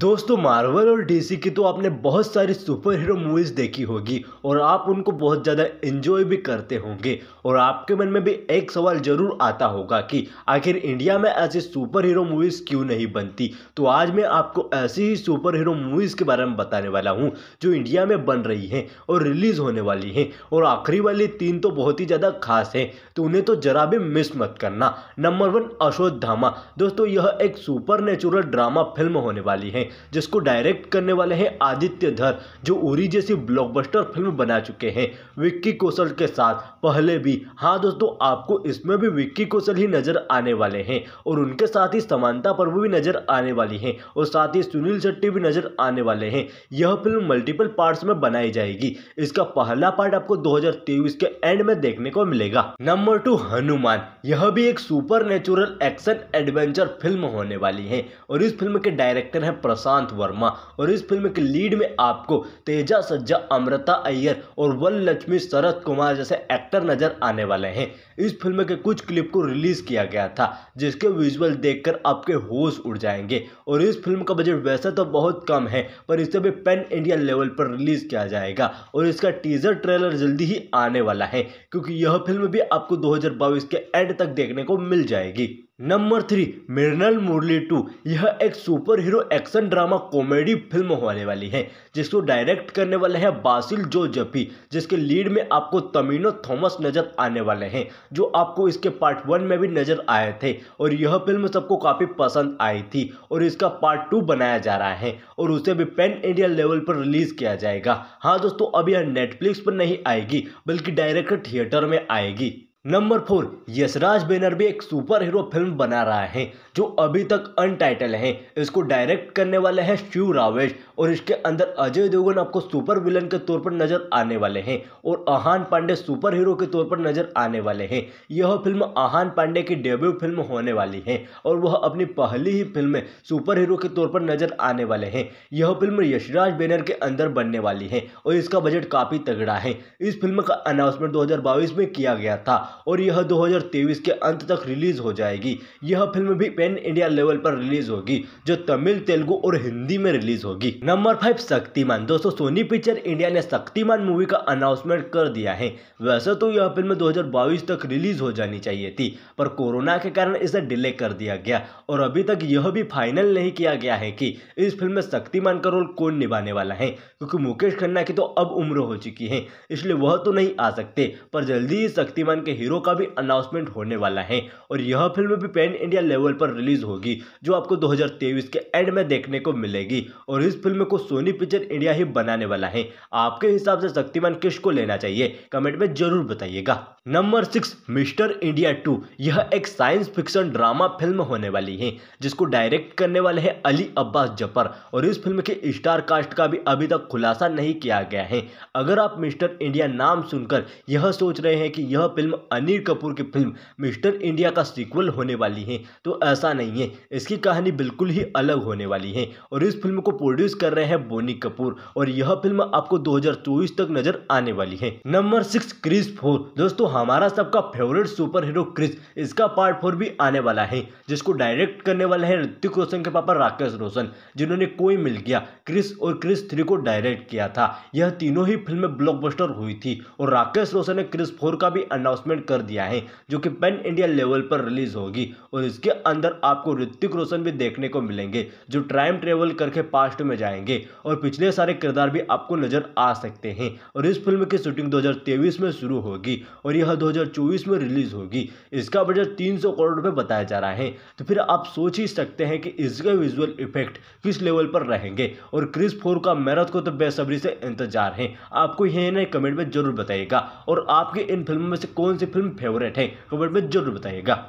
दोस्तों मार्वल और डीसी की तो आपने बहुत सारी सुपर हीरो मूवीज़ देखी होगी और आप उनको बहुत ज़्यादा एंजॉय भी करते होंगे और आपके मन में भी एक सवाल ज़रूर आता होगा कि आखिर इंडिया में ऐसी सुपर हीरो मूवीज़ क्यों नहीं बनती तो आज मैं आपको ऐसी ही सुपर हीरो मूवीज़ के बारे में बताने वाला हूँ जो इंडिया में बन रही हैं और रिलीज़ होने वाली हैं और आखिरी वाली तीन तो बहुत ही ज़्यादा खास हैं तो उन्हें तो ज़रा भी मिस मत करना नंबर वन अशोक धामा दोस्तों यह एक सुपर ड्रामा फिल्म होने वाली है जिसको डायरेक्ट करने वाले हैं आदित्य धर जो उरी जैसी ब्लॉकबस्टर फिल्म बना चुके हैं विक्की कौशल के साथ पहले भी हाँ दोस्तों आपको इसमें भी विक्की कौशल ही नज़र आने वाले हैं और उनके साथ ही समानता पर भी नज़र आने वाली हैं और साथ ही सुनील शेट्टी भी नज़र आने वाले हैं यह फिल्म मल्टीपल पार्ट्स में बनाई जाएगी इसका पहला पार्ट आपको दो के एंड में देखने को मिलेगा नंबर टू हनुमान यह भी एक सुपर एक्शन एडवेंचर फिल्म होने वाली है और इस फिल्म के डायरेक्टर हैं प्रशांत वर्मा और इस फिल्म के लीड में आपको तेजा सज्जा अमृता अय्यर और वन लक्ष्मी शरद कुमार जैसे एक्टर नज़र आने वाले हैं इस फिल्म के कुछ क्लिप को रिलीज़ किया गया था जिसके विजुअल देखकर आपके होश उड़ जाएंगे और इस फिल्म का बजट वैसे तो बहुत कम है पर इसे भी पेन इंडिया लेवल पर रिलीज़ किया जाएगा और इसका टीजर ट्रेलर जल्दी ही आने वाला है क्योंकि यह फिल्म भी आपको 2022 के एंड तक देखने को मिल जाएगी number three Minnal Murali two यह एक super hero action drama comedy film होने वाली है जिसको डायरेक्ट करने वाले हैं बासिल जो जफी जिसके लीड में आपको तमिनो थॉमस नज़र आने वाले हैं जो आपको इसके पार्ट वन में भी नज़र आए थे और यह फिल्म सबको काफ़ी पसंद आई थी और इसका पार्ट टू बनाया जा रहा है और उसे भी पेन इंडिया लेवल पर रिलीज़ किया जाएगा हाँ दोस्तों अब यह नेटफ्लिक्स पर नहीं आएगी बल्कि डायरेक्ट थिएटर में आएगी नंबर फोर यशराज बैनर भी एक सुपर हीरो फिल्म बना रहा है जो अभी तक अनटाइटल है इसको डायरेक्ट करने वाले हैं शिव रावेश और इसके अंदर अजय देवगन आपको सुपर विलन के तौर पर नजर आने वाले हैं और आहान पांडे सुपर हीरो के तौर पर नजर आने वाले हैं यह फिल्म आहान पांडे की डेब्यू फिल्म होने वाली है और वह अपनी पहली ही फिल्म में सुपर हीरो के तौर पर नजर आने वाले हैं यह फिल्म यशराज बैनर के अंदर बनने वाली है और इसका बजट काफ़ी तगड़ा है इस फिल्म का अनाउंसमेंट दो में किया गया था और यह 2023 के अंत तक रिलीज हो जाएगी यह फिल्म भी पेन इंडिया लेवल पर रिलीज होगी जो तमिल तेलुगु और हिंदी में रिलीज होगी नंबर फाइव शक्तिमान दोस्तों सोनी पिक्चर इंडिया ने शक्तिमान मूवी का अनाउंसमेंट कर दिया है वैसे तो यह फिल्म दो तक रिलीज हो जानी चाहिए थी पर कोरोना के कारण इसे डिले कर दिया गया और अभी तक यह भी फाइनल नहीं किया गया है कि इस फिल्म में शक्तिमान का रोल कौन निभाने वाला है क्योंकि मुकेश खन्ना की तो अब उम्र हो चुकी है इसलिए वह तो नहीं आ सकते पर जल्दी ही शक्तिमान के हीरो का भी अनाउंसमेंट होने वाला है और यह फिल्म भी पैन इंडिया लेवल पर रिलीज होगी जो आपको 2023 के एंड में देखने को मिलेगी और इस फिल्म को सोनी पिक्चर इंडिया ही बनाने वाला है आपके हिसाब से शक्तिमान किस को लेना चाहिए कमेंट में जरूर बताइएगा number six mister India two यह एक साइंस फिक्शन ड्रामा फिल्म होने वाली है जिसको डायरेक्ट करने वाले हैं अली अब्बास जफर और इस फिल्म के स्टार कास्ट का भी अभी तक खुलासा नहीं किया गया है अगर आप मिस्टर इंडिया नाम सुनकर यह सोच रहे हैं कि यह फिल्म अनिल कपूर की फिल्म मिस्टर इंडिया का सीक्वल होने वाली है तो ऐसा नहीं है इसकी कहानी बिल्कुल ही अलग होने वाली है और इस फिल्म को प्रोड्यूस कर रहे हैं बोनी कपूर और यह फिल्म आपको दो तक नजर आने वाली है नंबर सिक्स क्रिस फोर दोस्तों हमारा सबका फेवरेट सुपर हीरो क्रिस इसका पार्ट फोर भी आने वाला है जिसको डायरेक्ट करने वाले हैं ऋतिक रोशन के पापा राकेश रोशन जिन्होंने कोई मिल गया क्रिस और क्रिस थ्री को डायरेक्ट किया था यह तीनों ही फिल्में ब्लॉकबस्टर हुई थी और राकेश रोशन ने क्रिस फोर का भी अनाउंसमेंट कर दिया है जो कि पेन इंडिया लेवल पर रिलीज होगी और इसके अंदर आपको ऋतिक रोशन भी देखने को मिलेंगे जो टाइम ट्रेवल करके पास्ट में जाएंगे और पिछले सारे किरदार भी आपको नजर आ सकते हैं और इस फिल्म की शूटिंग दो में शुरू होगी और यह यह 2024 में रिलीज होगी इसका बजट 300 करोड़ रुपए बताया जा रहा है तो फिर आप सोच ही सकते हैं कि इसके विजुअल इफेक्ट किस लेवल पर रहेंगे और क्रिस फोर का मैरथ को तो बेसब्री से इंतजार है आपको यह नए कमेंट में जरूर बताइएगा और आपके इन फिल्मों में से कौन सी फिल्म फेवरेट है कमेंट में जरूर बताइएगा